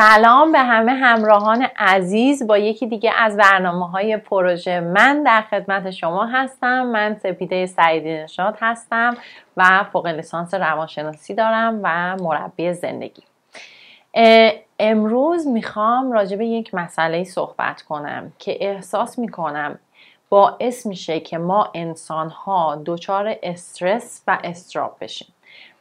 سلام به همه همراهان عزیز با یکی دیگه از برنامه های پروژه من در خدمت شما هستم من سپیده سعیدی نشاد هستم و فوق لیسانس روانشناسی دارم و مربی زندگی امروز میخوام راجع به یک مسئله صحبت کنم که احساس میکنم باعث میشه که ما انسان ها دچار استرس و استراب بشیم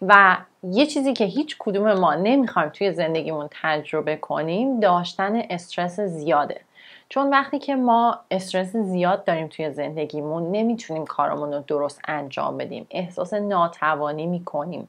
و یه چیزی که هیچ کدوم ما نمیخوایم توی زندگیمون تجربه کنیم داشتن استرس زیاده چون وقتی که ما استرس زیاد داریم توی زندگیمون نمیتونیم کارمون رو درست انجام بدیم احساس ناتوانی میکنیم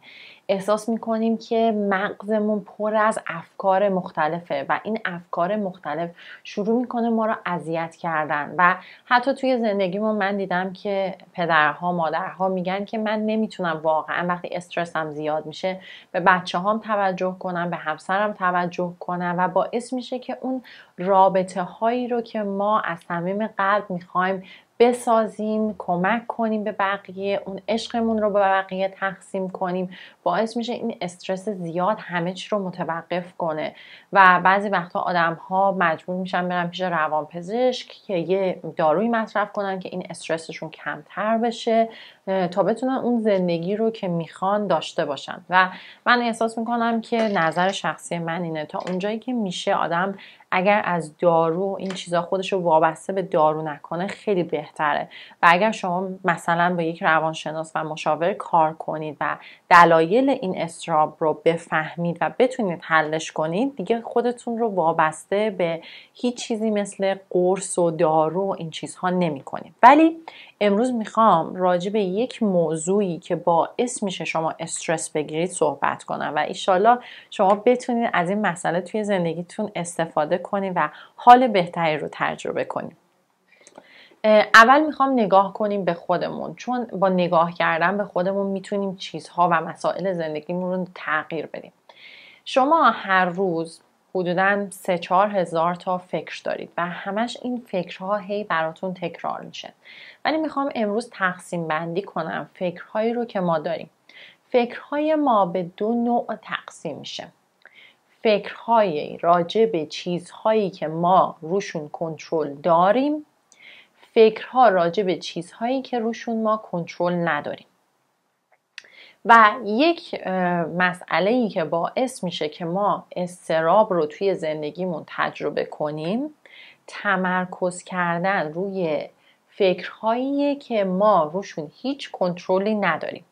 احساس میکنیم که مغزمون پر از افکار مختلفه و این افکار مختلف شروع میکنه ما رو اذیت کردن و حتی توی زندگیمون من دیدم که پدرها مادرها میگن که من نمیتونم واقعا وقتی استرسم زیاد میشه به بچه هام توجه کنم به همسرم توجه کنم و باعث میشه که اون رابطه هایی رو که ما از صمیم قلب میخوایم بسازیم کمک کنیم به بقیه اون عشقمون رو به بقیه تقسیم کنیم باعث میشه این استرس زیاد همه چی رو متوقف کنه و بعضی وقتها آدم ها مجبور میشن برن پیش روانپزشک که یه داروی مصرف کنن که این استرسشون کمتر بشه تا بتونن اون زندگی رو که میخوان داشته باشن و من احساس میکنم که نظر شخصی من اینه تا اونجایی که میشه آدم اگر از دارو این چیزا خودش رو وابسته به دارو نکنه خیلی بهتره و اگر شما مثلا با یک روانشناس و مشاور کار کنید و دلایل این استراب رو بفهمید و بتونید حلش کنید دیگه خودتون رو وابسته به هیچ چیزی مثل قرص و دارو و این چیزها نمی کنید. ولی امروز میخوام راجع به یک موضوعی که باعث میشه شما استرس بگیرید صحبت کنم و ایشالا شما بتونید از این مسئله توی زندگیتون استفاده کنید و حال بهتری رو تجربه کنید اول میخوام نگاه کنیم به خودمون چون با نگاه کردن به خودمون میتونیم چیزها و مسائل زندگیمون رو تغییر بدیم شما هر روز حدودا سه چهار هزار تا فکر دارید و همش این فکرها هی براتون تکرار میشه ولی میخوام امروز تقسیم بندی کنم فکرهایی رو که ما داریم فکرهای ما به دو نوع تقسیم میشه فکرهای راجع به چیزهایی که ما روشون کنترل داریم فکرها راجع به چیزهایی که روشون ما کنترل نداریم و یک مسئله ای که باعث میشه که ما استراب رو توی زندگیمون تجربه کنیم تمرکز کردن روی فکرهایی که ما روشون هیچ کنترلی نداریم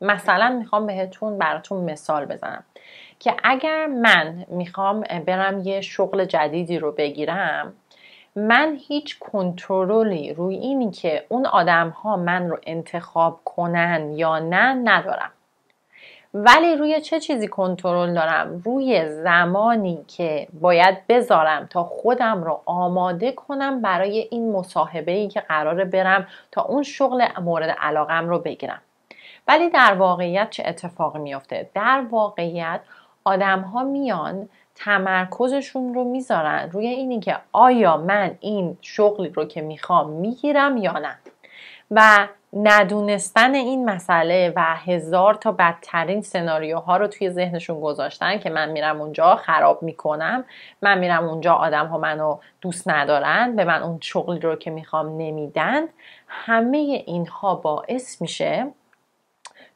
مثلا میخوام بهتون براتون مثال بزنم که اگر من میخوام برم یه شغل جدیدی رو بگیرم من هیچ کنترلی روی اینی که اون آدم ها من رو انتخاب کنن یا نه ندارم ولی روی چه چیزی کنترل دارم روی زمانی که باید بذارم تا خودم رو آماده کنم برای این مصاحبه ای که قراره برم تا اون شغل مورد علاقم رو بگیرم ولی در واقعیت چه اتفاق میافته در واقعیت آدم ها میان تمرکزشون رو میذارن روی اینی که آیا من این شغلی رو که میخوام میگیرم یا نه و ندونستن این مسئله و هزار تا بدترین سناریوها رو توی ذهنشون گذاشتن که من میرم اونجا خراب میکنم من میرم اونجا آدم ها منو دوست ندارن به من اون شغلی رو که میخوام نمیدن همه اینها باعث میشه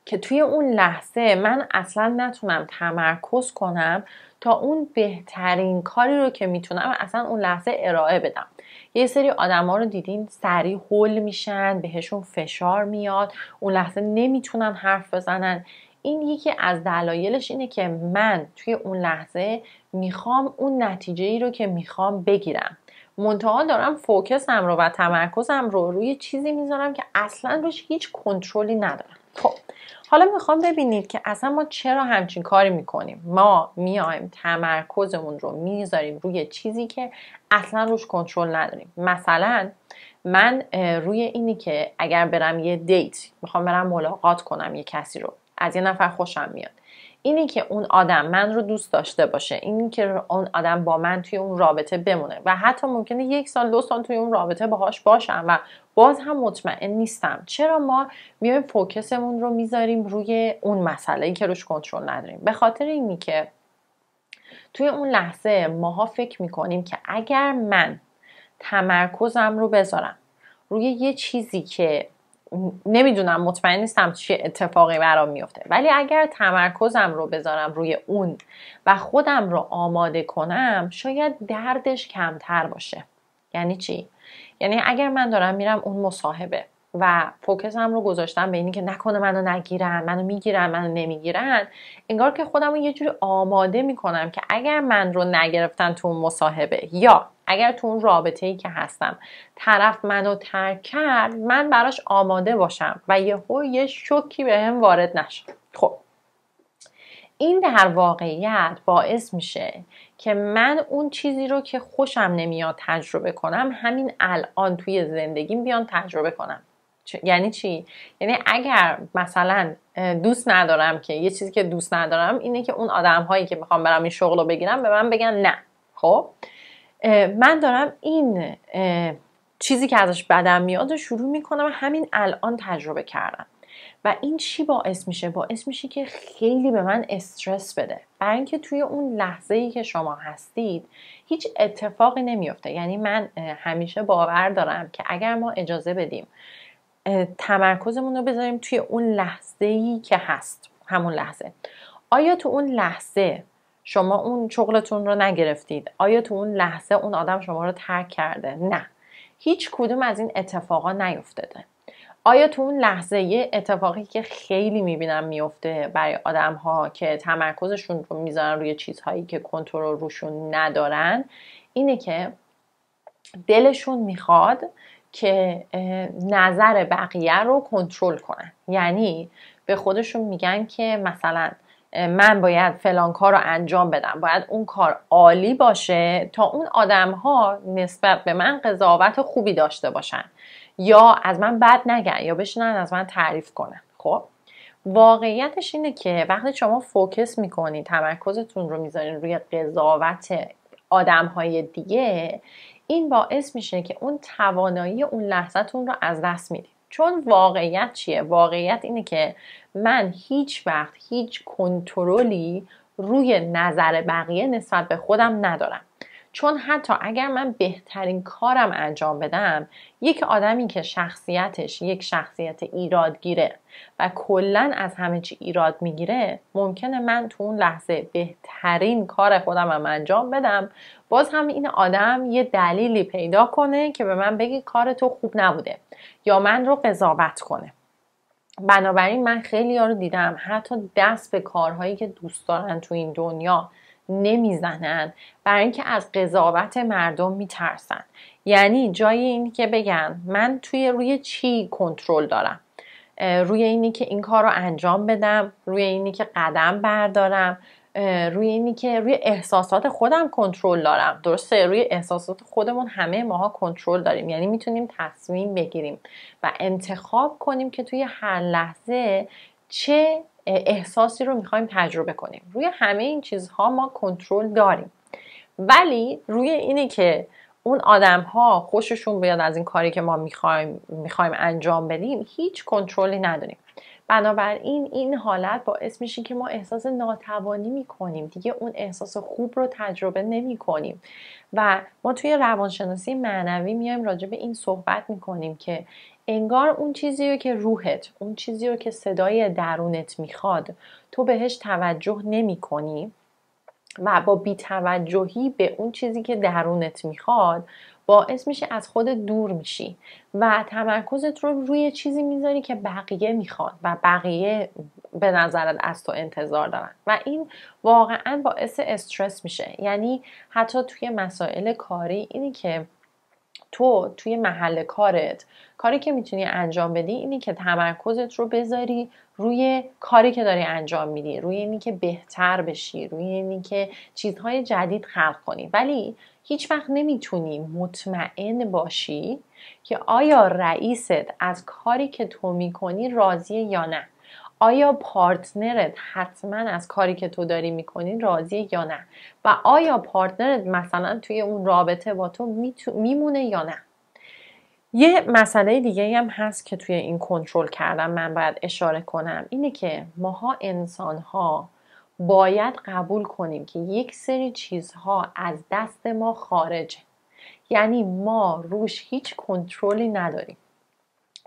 که توی اون لحظه من اصلا نتونم تمرکز کنم تا اون بهترین کاری رو که میتونم اصلا اون لحظه ارائه بدم یه سری آدما رو دیدین سریع حل میشن بهشون فشار میاد اون لحظه نمیتونن حرف بزنن این یکی از دلایلش اینه که من توی اون لحظه میخوام اون نتیجه ای رو که میخوام بگیرم منتها دارم فوکسم رو و تمرکزم رو روی چیزی میذارم که اصلا روش هیچ کنترلی ندارم خب حالا میخوام ببینید که اصلا ما چرا همچین کاری میکنیم ما میایم تمرکزمون رو میذاریم روی چیزی که اصلا روش کنترل نداریم مثلا من روی اینی که اگر برم یه دیت میخوام برم ملاقات کنم یه کسی رو از یه نفر خوشم میاد اینی که اون آدم من رو دوست داشته باشه اینی که اون آدم با من توی اون رابطه بمونه و حتی ممکنه یک سال دو سال توی اون رابطه باهاش باشم و باز هم مطمئن نیستم چرا ما میایم فوکسمون رو میذاریم روی اون مسئله ای که روش کنترل نداریم به خاطر اینی که توی اون لحظه ماها فکر میکنیم که اگر من تمرکزم رو بذارم روی یه چیزی که نمیدونم مطمئن نیستم چه اتفاقی برام میفته ولی اگر تمرکزم رو بذارم روی اون و خودم رو آماده کنم شاید دردش کمتر باشه یعنی چی یعنی اگر من دارم میرم اون مصاحبه و فوکسم رو گذاشتم به اینی که نکنه منو نگیرن منو میگیرن منو نمیگیرن انگار که خودم رو یه جوری آماده میکنم که اگر من رو نگرفتن تو اون مصاحبه یا اگر تو اون رابطه ای که هستم طرف منو ترک کرد من براش آماده باشم و یهو یه, یه شوکی به هم وارد نشه خب این در واقعیت باعث میشه که من اون چیزی رو که خوشم نمیاد تجربه کنم همین الان توی زندگیم بیان تجربه کنم یعنی چی یعنی اگر مثلا دوست ندارم که یه چیزی که دوست ندارم اینه که اون آدم هایی که میخوام برم این شغل رو بگیرم به من بگن نه خب من دارم این چیزی که ازش بدم میاد رو شروع میکنم همین الان تجربه کردم و این چی باعث میشه باعث میشه که خیلی به من استرس بده برای اینکه توی اون لحظه ای که شما هستید هیچ اتفاقی نمیفته یعنی من همیشه باور دارم که اگر ما اجازه بدیم تمرکزمون رو بذاریم توی اون لحظه ای که هست همون لحظه آیا تو اون لحظه شما اون چغلتون رو نگرفتید آیا تو اون لحظه اون آدم شما رو ترک کرده نه هیچ کدوم از این اتفاقا نیفتاده آیا تو اون لحظه یه اتفاقی که خیلی میبینم میفته برای آدم ها که تمرکزشون رو میذارن روی چیزهایی که کنترل روشون ندارن اینه که دلشون میخواد که نظر بقیه رو کنترل کنن یعنی به خودشون میگن که مثلا من باید فلان کار رو انجام بدم باید اون کار عالی باشه تا اون آدم ها نسبت به من قضاوت خوبی داشته باشن یا از من بد نگن یا بشینن از من تعریف کنن خب واقعیتش اینه که وقتی شما فوکس میکنید تمرکزتون رو میذارین روی قضاوت آدم های دیگه این باعث میشه که اون توانایی اون لحظتون رو از دست میدید چون واقعیت چیه؟ واقعیت اینه که من هیچ وقت هیچ کنترلی روی نظر بقیه نسبت به خودم ندارم چون حتی اگر من بهترین کارم انجام بدم یک آدمی که شخصیتش یک شخصیت ایراد گیره و کلا از همه چی ایراد میگیره ممکنه من تو اون لحظه بهترین کار خودم هم انجام بدم باز هم این آدم یه دلیلی پیدا کنه که به من بگی کار تو خوب نبوده یا من رو قضاوت کنه بنابراین من خیلی ها رو دیدم حتی دست به کارهایی که دوست دارن تو این دنیا نمیزنن برای اینکه از قضاوت مردم میترسن یعنی جای این که بگن من توی روی چی کنترل دارم روی اینی که این کار رو انجام بدم روی اینی که قدم بردارم روی اینی که روی احساسات خودم کنترل دارم درسته روی احساسات خودمون همه ماها کنترل داریم یعنی میتونیم تصمیم بگیریم و انتخاب کنیم که توی هر لحظه چه احساسی رو میخوایم تجربه کنیم روی همه این چیزها ما کنترل داریم ولی روی اینه که اون آدم ها خوششون بیاد از این کاری که ما میخوایم, میخوایم انجام بدیم هیچ کنترلی نداریم بنابراین این حالت باعث میشه که ما احساس ناتوانی میکنیم دیگه اون احساس خوب رو تجربه نمیکنیم و ما توی روانشناسی معنوی میایم راجع به این صحبت میکنیم که انگار اون چیزی رو که روحت اون چیزی رو که صدای درونت میخواد تو بهش توجه نمی کنی و با بیتوجهی به اون چیزی که درونت میخواد باعث میشه از خود دور میشی و تمرکزت رو روی چیزی میذاری که بقیه میخواد و بقیه به نظرت از تو انتظار دارن و این واقعا باعث استرس میشه یعنی حتی توی مسائل کاری اینی که تو توی محل کارت کاری که میتونی انجام بدی اینی که تمرکزت رو بذاری روی کاری که داری انجام میدی روی اینی که بهتر بشی روی اینی که چیزهای جدید خلق کنی ولی هیچ وقت نمیتونی مطمئن باشی که آیا رئیست از کاری که تو میکنی راضیه یا نه آیا پارتنرت حتما از کاری که تو داری میکنی راضی یا نه و آیا پارتنرت مثلا توی اون رابطه با تو میمونه یا نه یه مسئله دیگه هم هست که توی این کنترل کردن من باید اشاره کنم اینه که ماها انسانها باید قبول کنیم که یک سری چیزها از دست ما خارجه یعنی ما روش هیچ کنترلی نداریم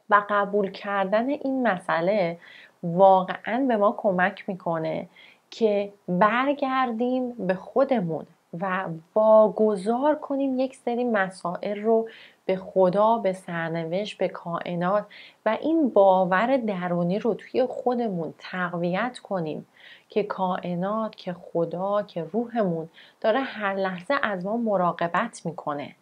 و قبول کردن این مسئله واقعا به ما کمک میکنه که برگردیم به خودمون و واگذار کنیم یک سری مسائل رو به خدا به سرنوشت به کائنات و این باور درونی رو توی خودمون تقویت کنیم که کائنات که خدا که روحمون داره هر لحظه از ما مراقبت میکنه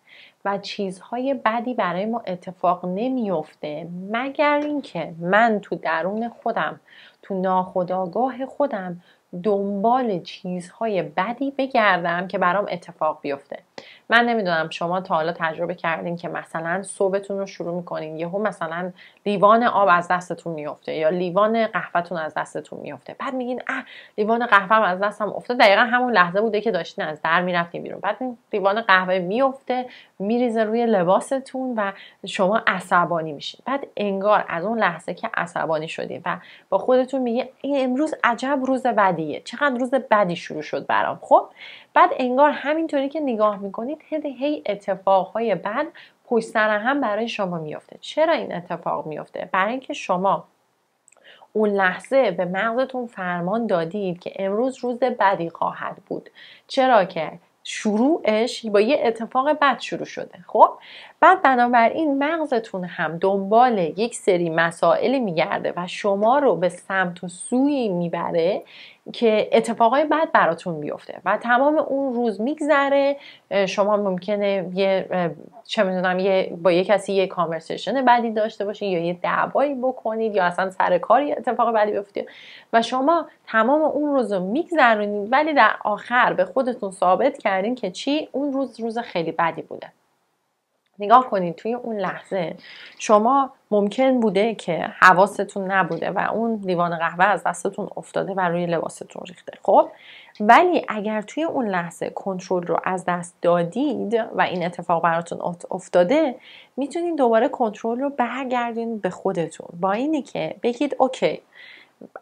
و چیزهای بدی برای ما اتفاق نمیفته مگر اینکه من تو درون خودم تو ناخودآگاه خودم دنبال چیزهای بدی بگردم که برام اتفاق بیفته من نمیدونم شما تا حالا تجربه کردین که مثلا صبحتون رو شروع میکنین یهو مثلا لیوان آب از دستتون میفته یا لیوان قهوهتون از دستتون میفته بعد میگین اه لیوان قهوه از دستم افتاد دقیقا همون لحظه بوده که داشتین از در میرفتین بیرون بعد لیوان قهوه میفته میریزه روی لباستون و شما عصبانی میشین بعد انگار از اون لحظه که عصبانی شدین و با خودتون میگه امروز عجب روز بدیه چقدر روز بدی شروع شد برام خب بعد انگار همینطوری که نگاه میکنید هی اتفاقهای بد پشت هم برای شما میافته چرا این اتفاق میافته برای اینکه شما اون لحظه به مغزتون فرمان دادید که امروز روز بدی خواهد بود چرا که شروعش با یه اتفاق بد شروع شده خب بعد بنابراین مغزتون هم دنبال یک سری مسائلی میگرده و شما رو به سمت و سویی میبره که اتفاقای بد براتون بیفته و تمام اون روز میگذره شما ممکنه یه چه میدونم یه با یه کسی یه کانورسیشن بعدی داشته باشین یا یه دعوایی بکنید یا اصلا سر کاری اتفاق بعدی بیفته و شما تمام اون روز رو میگذرونید ولی در آخر به خودتون ثابت کردین که چی اون روز روز خیلی بدی بوده نگاه کنید توی اون لحظه شما ممکن بوده که حواستون نبوده و اون لیوان قهوه از دستتون افتاده و روی لباستون ریخته خب ولی اگر توی اون لحظه کنترل رو از دست دادید و این اتفاق براتون افتاده میتونید دوباره کنترل رو برگردین به خودتون با اینی که بگید اوکی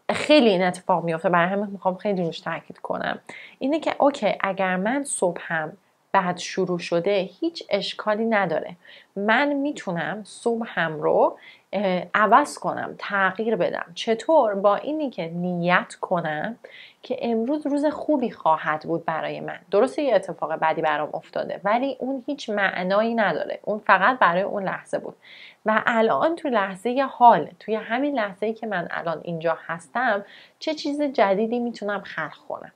خیلی این اتفاق میافته برای همه میخوام خیلی روش تاکید کنم اینه که اوکی اگر من هم بعد شروع شده هیچ اشکالی نداره من میتونم هم رو عوض کنم تغییر بدم چطور با اینی که نیت کنم که امروز روز خوبی خواهد بود برای من درسته یه اتفاق بدی برام افتاده ولی اون هیچ معنایی نداره اون فقط برای اون لحظه بود و الان تو لحظه حال توی همین لحظه که من الان اینجا هستم چه چیز جدیدی میتونم خلق کنم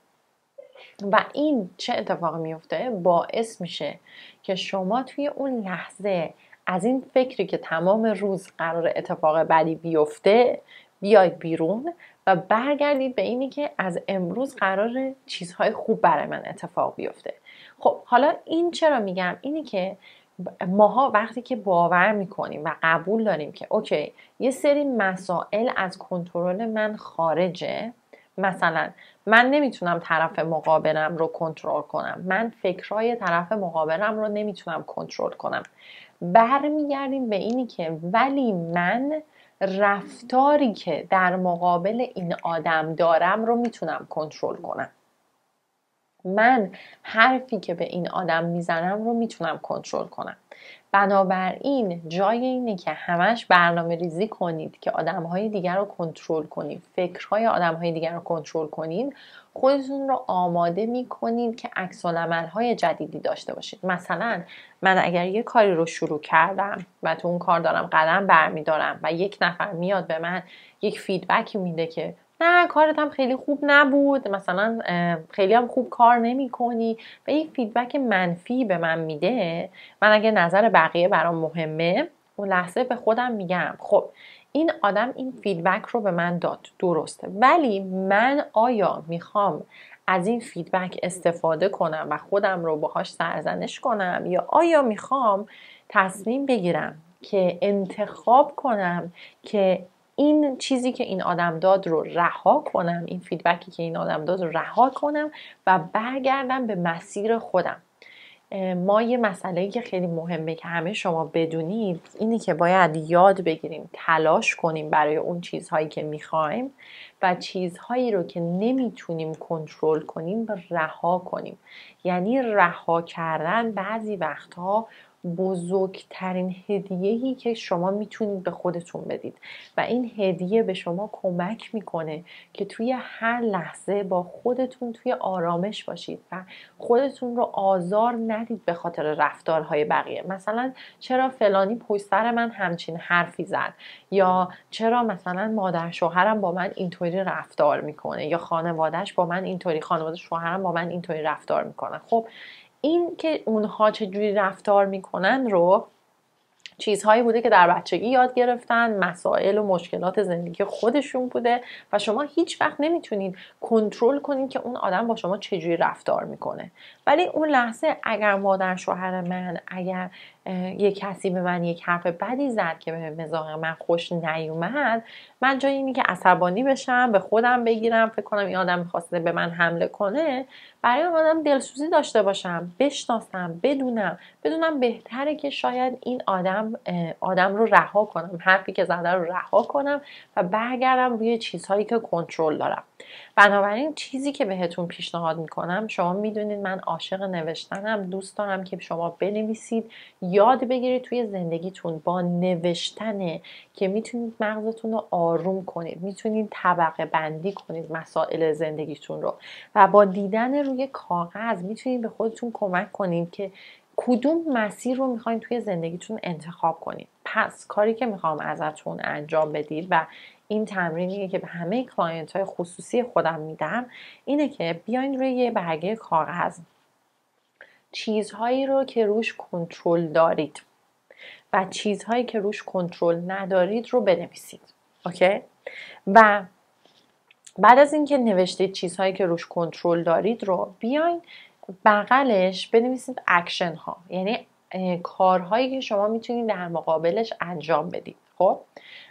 و این چه اتفاقی میفته باعث میشه که شما توی اون لحظه از این فکری که تمام روز قرار اتفاق بدی بیفته بیاید بیرون و برگردید به اینی که از امروز قرار چیزهای خوب برای من اتفاق بیفته خب حالا این چرا میگم اینی که ماها وقتی که باور میکنیم و قبول داریم که اوکی یه سری مسائل از کنترل من خارجه مثلا من نمیتونم طرف مقابلم رو کنترل کنم من فکرهای طرف مقابلم رو نمیتونم کنترل کنم برمیگردیم به اینی که ولی من رفتاری که در مقابل این آدم دارم رو میتونم کنترل کنم من حرفی که به این آدم میزنم رو میتونم کنترل کنم بنابراین جای اینه که همش برنامه ریزی کنید که آدمهای دیگر رو کنترل کنید فکرهای آدمهای دیگر رو کنترل کنید خودتون رو آماده میکنید که عکسالعمل های جدیدی داشته باشید مثلا من اگر یه کاری رو شروع کردم و تو اون کار دارم قدم برمیدارم و یک نفر میاد به من یک فیدبک میده که نه کارت هم خیلی خوب نبود مثلا خیلی هم خوب کار نمی کنی و یک فیدبک منفی به من میده من اگه نظر بقیه برام مهمه اون لحظه به خودم میگم خب این آدم این فیدبک رو به من داد درسته ولی من آیا میخوام از این فیدبک استفاده کنم و خودم رو باهاش سرزنش کنم یا آیا میخوام تصمیم بگیرم که انتخاب کنم که این چیزی که این آدم داد رو رها کنم این فیدبکی که این آدم داد رو رها کنم و برگردم به مسیر خودم ما یه مسئله که خیلی مهمه که همه شما بدونید اینی که باید یاد بگیریم تلاش کنیم برای اون چیزهایی که میخوایم و چیزهایی رو که نمیتونیم کنترل کنیم رها کنیم یعنی رها کردن بعضی وقتها بزرگترین هدیهی که شما میتونید به خودتون بدید و این هدیه به شما کمک میکنه که توی هر لحظه با خودتون توی آرامش باشید و خودتون رو آزار ندید به خاطر رفتارهای بقیه مثلا چرا فلانی پشت من همچین حرفی زد یا چرا مثلا مادر شوهرم با من اینطوری رفتار میکنه یا خانوادهش با من اینطوری خانواده شوهرم با من اینطوری رفتار میکنه خب این که اونها چجوری رفتار میکنن رو چیزهایی بوده که در بچگی یاد گرفتن مسائل و مشکلات زندگی خودشون بوده و شما هیچ وقت نمیتونید کنترل کنید که اون آدم با شما چجوری رفتار میکنه ولی اون لحظه اگر مادر شوهر من اگر یه کسی به من یک حرف بدی زد که به مزاق من خوش نیومد من جای اینی که عصبانی بشم به خودم بگیرم فکر کنم این آدم میخواسته به من حمله کنه برای آدم دلسوزی داشته باشم بشناسم بدونم بدونم بهتره که شاید این آدم آدم رو رها کنم حرفی که زده رو رها کنم و برگردم روی چیزهایی که کنترل دارم بنابراین چیزی که بهتون پیشنهاد میکنم شما میدونید من عاشق نوشتنم دوست دارم که شما بنویسید یاد بگیرید توی زندگیتون با نوشتنه که میتونید مغزتون رو آروم کنید میتونید طبقه بندی کنید مسائل زندگیتون رو و با دیدن روی کاغذ میتونید به خودتون کمک کنید که کدوم مسیر رو میخواین توی زندگیتون انتخاب کنید هست کاری که میخوام ازتون انجام بدید و این تمرینی که به همه کلاینت های خصوصی خودم میدم اینه که بیاین روی یه برگه کاغذ چیزهایی رو که روش کنترل دارید و چیزهایی که روش کنترل ندارید رو بنویسید اوکی و بعد از اینکه نوشتید چیزهایی که روش کنترل دارید رو بیاین بغلش بنویسید اکشن ها یعنی کارهایی که شما میتونید در مقابلش انجام بدید خب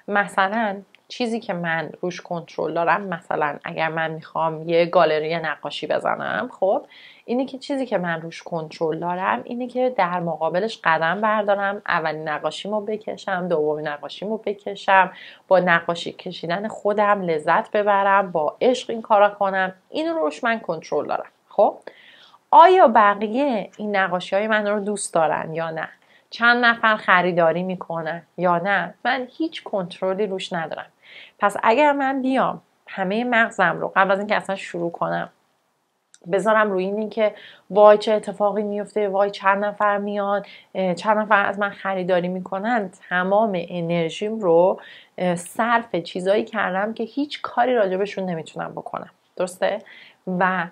مثلا چیزی که من روش کنترل دارم مثلا اگر من میخوام یه گالری نقاشی بزنم خب اینه که چیزی که من روش کنترل دارم اینه که در مقابلش قدم بردارم اول نقاشیمو بکشم دوم نقاشیمو بکشم با نقاشی کشیدن خودم لذت ببرم با عشق این کارا کنم این روش من کنترل دارم خب آیا بقیه این نقاشی های من رو دوست دارن یا نه چند نفر خریداری میکنن یا نه من هیچ کنترلی روش ندارم پس اگر من بیام همه مغزم رو قبل از اینکه اصلا شروع کنم بذارم روی این که وای چه اتفاقی میفته وای چند نفر میان چند نفر از من خریداری میکنن تمام انرژیم رو صرف چیزایی کردم که هیچ کاری راجبشون نمیتونم بکنم درسته و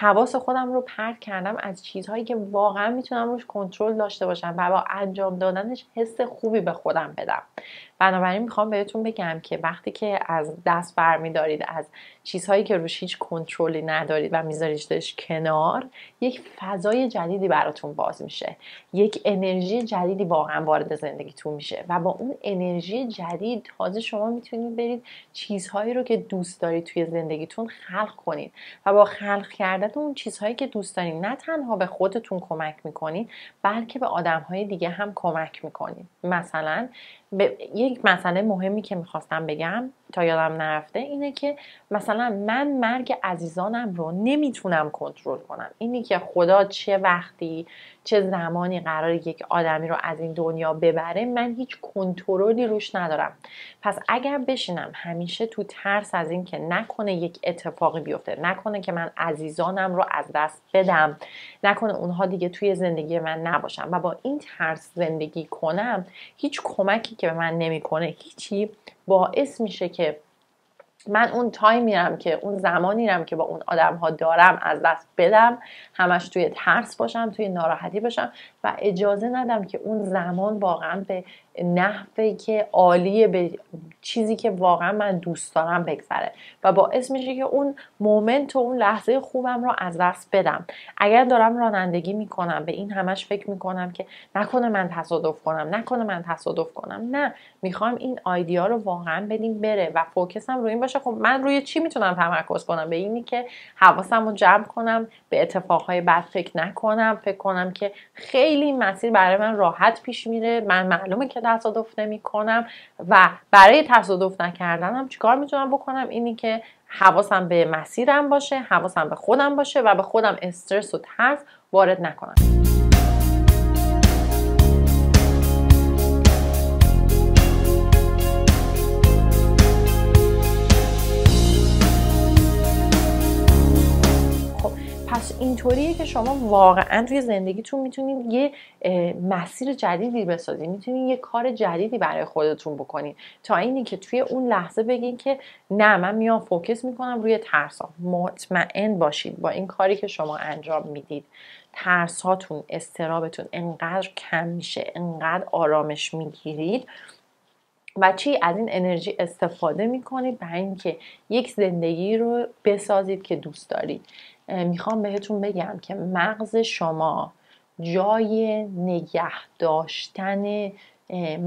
حواس خودم رو پرت کردم از چیزهایی که واقعا میتونم روش کنترل داشته باشم و با انجام دادنش حس خوبی به خودم بدم بنابراین میخوام بهتون بگم که وقتی که از دست برمیدارید از چیزهایی که روش هیچ کنترلی ندارید و میذاریدش کنار یک فضای جدیدی براتون باز میشه یک انرژی جدیدی واقعا وارد زندگیتون میشه و با اون انرژی جدید تازه شما میتونید برید چیزهایی رو که دوست دارید توی زندگیتون خلق کنید و با خلق کردن اون چیزهایی که دوست دارید نه تنها به خودتون کمک میکنید بلکه به آدمهای دیگه هم کمک میکنید مثلا ب... یک مسئله مهمی که میخواستم بگم تا یادم نرفته اینه که مثلا من مرگ عزیزانم رو نمیتونم کنترل کنم اینی که خدا چه وقتی چه زمانی قرار یک آدمی رو از این دنیا ببره من هیچ کنترلی روش ندارم پس اگر بشینم همیشه تو ترس از این که نکنه یک اتفاقی بیفته نکنه که من عزیزانم رو از دست بدم نکنه اونها دیگه توی زندگی من نباشم و با این ترس زندگی کنم هیچ کمکی که به من نمیکنه هیچی باعث میشه که من اون میرم که اون زمانیرم که با اون آدم ها دارم از دست بدم همش توی ترس باشم توی ناراحتی باشم و اجازه ندم که اون زمان واقعا به نحوه که عالیه به چیزی که واقعا من دوست دارم بگذره و باعث میشه که اون مومنت و اون لحظه خوبم رو از دست بدم اگر دارم رانندگی میکنم به این همش فکر میکنم که نکنه من تصادف کنم نکنه من تصادف کنم نه میخوام این آیدیا رو واقعا بدیم بره و فوکسم روی این باشه خب من روی چی میتونم تمرکز کنم به اینی که حواسم رو جمع کنم به اتفاقهای بد فکر نکنم فکر کنم که خیلی مسیر برای من راحت پیش میره من معلومه که تصادف کنم و برای تصادف نکردنم چیکار میتونم بکنم اینی که حواسم به مسیرم باشه حواسم به خودم باشه و به خودم استرس و ترس وارد نکنم پس اینطوریه که شما واقعا توی زندگیتون میتونید یه مسیر جدیدی بسازید میتونید یه کار جدیدی برای خودتون بکنید تا اینی که توی اون لحظه بگین که نه من میام فوکس میکنم روی ترسام مطمئن باشید با این کاری که شما انجام میدید ترساتون استرابتون انقدر کم میشه انقدر آرامش میگیرید و چی از این انرژی استفاده میکنید برای اینکه یک زندگی رو بسازید که دوست دارید میخوام بهتون بگم که مغز شما جای نگه داشتن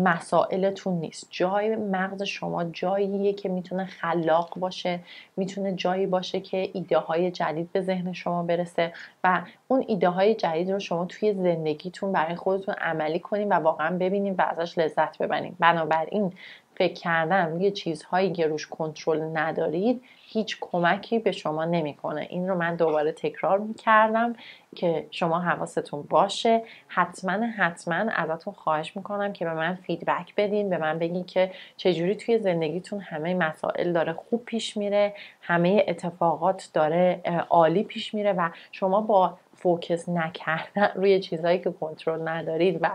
مسائلتون نیست جای مغز شما جاییه که میتونه خلاق باشه میتونه جایی باشه که ایده های جدید به ذهن شما برسه و اون ایده های جدید رو شما توی زندگیتون برای خودتون عملی کنیم و واقعا ببینیم و ازش لذت ببریم بنابراین فکر کردن روی چیزهایی که روش کنترل ندارید هیچ کمکی به شما نمیکنه این رو من دوباره تکرار میکردم که شما حواستون باشه حتما حتما ازتون خواهش میکنم که به من فیدبک بدین به من بگین که چجوری توی زندگیتون همه مسائل داره خوب پیش میره همه اتفاقات داره عالی پیش میره و شما با فوکس نکردن روی چیزهایی که کنترل ندارید و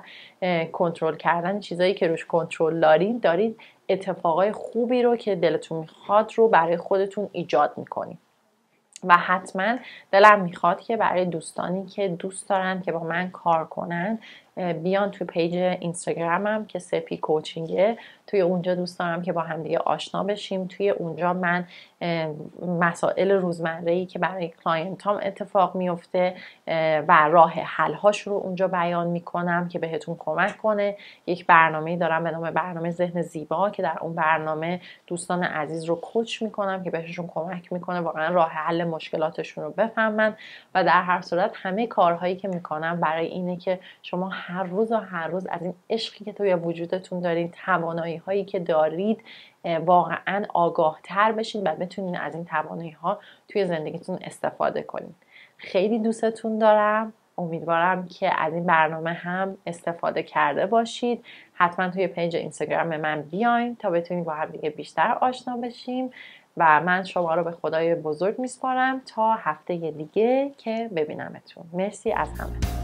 کنترل کردن چیزهایی که روش کنترل دارید دارید اتفاقای خوبی رو که دلتون میخواد رو برای خودتون ایجاد میکنیم و حتما دلم میخواد که برای دوستانی که دوست دارن که با من کار کنن بیان توی پیج اینستاگرامم که سپی کوچینگه توی اونجا دوست دارم که با همدیگه آشنا بشیم توی اونجا من مسائل روزمره ای که برای کلاینت هم اتفاق میفته و راه حل هاش رو اونجا بیان میکنم که بهتون کمک کنه یک برنامه دارم به نام برنامه ذهن زیبا که در اون برنامه دوستان عزیز رو کوچ میکنم که بهشون کمک میکنه واقعا راه حل مشکلاتشون رو بفهمن و در هر صورت همه کارهایی که میکنم برای اینه که شما هر روز و هر روز از این عشقی که توی وجودتون دارین توانایی هایی که دارید واقعا آگاه تر بشین و بتونین از این توانایی ها توی زندگیتون استفاده کنین خیلی دوستتون دارم امیدوارم که از این برنامه هم استفاده کرده باشید حتما توی پیج اینستاگرام من بیاین تا بتونیم با هم دیگه بیشتر آشنا بشیم و من شما رو به خدای بزرگ میسپارم تا هفته دیگه که ببینمتون مرسی از همه